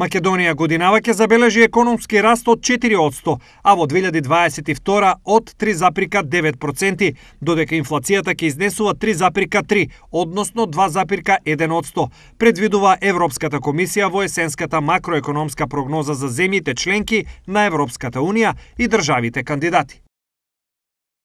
Македонија годинава ќе забележи економски раст од 4%, а во 2022 од 3,9%, додека инфлацијата ќе изнесува 3,3, односно 2,1%, предвидува Европската комисија во есенската макроекономска прогноза за земјите членки на Европската Унија и државите кандидати.